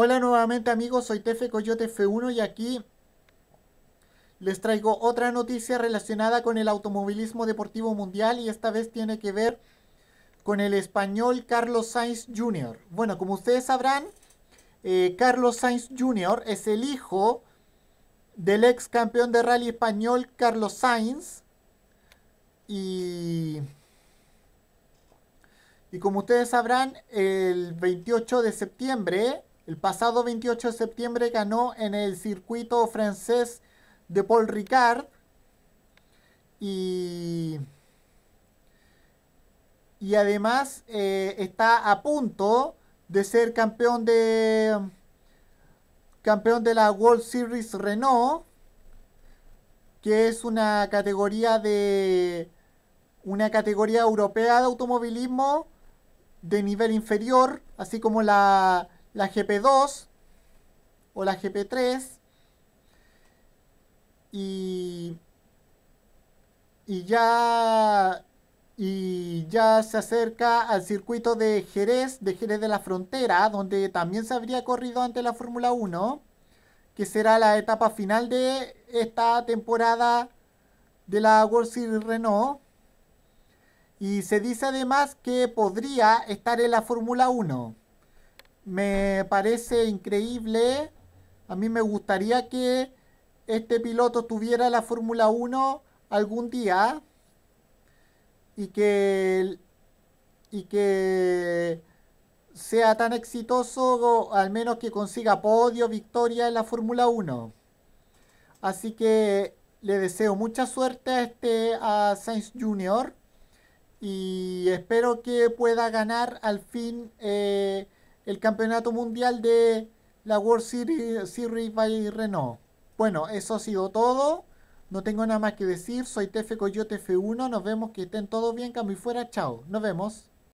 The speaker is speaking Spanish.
Hola nuevamente amigos, soy Tefe Coyote F1 y aquí les traigo otra noticia relacionada con el automovilismo deportivo mundial y esta vez tiene que ver con el español Carlos Sainz Jr. Bueno, como ustedes sabrán, eh, Carlos Sainz Jr. es el hijo del ex campeón de rally español Carlos Sainz y y como ustedes sabrán, el 28 de septiembre el pasado 28 de septiembre ganó en el circuito francés de Paul Ricard y, además eh, está a punto de ser campeón de campeón de la World Series Renault que es una categoría de una categoría europea de automovilismo de nivel inferior así como la la GP2 o la GP3 y, y, ya, y ya se acerca al circuito de Jerez, de Jerez de la Frontera, donde también se habría corrido ante la Fórmula 1, que será la etapa final de esta temporada de la World Series Renault. Y se dice además que podría estar en la Fórmula 1 me parece increíble. A mí me gustaría que este piloto tuviera la Fórmula 1 algún día y que, y que sea tan exitoso, al menos que consiga podio, victoria en la Fórmula 1. Así que le deseo mucha suerte a este a Sainz Jr. y espero que pueda ganar al fin eh, el campeonato mundial de la World Series, by Renault. Bueno, eso ha sido todo. No tengo nada más que decir. Soy TF Coyote F1. Nos vemos. Que estén todos bien. Cambio y fuera. Chao. Nos vemos.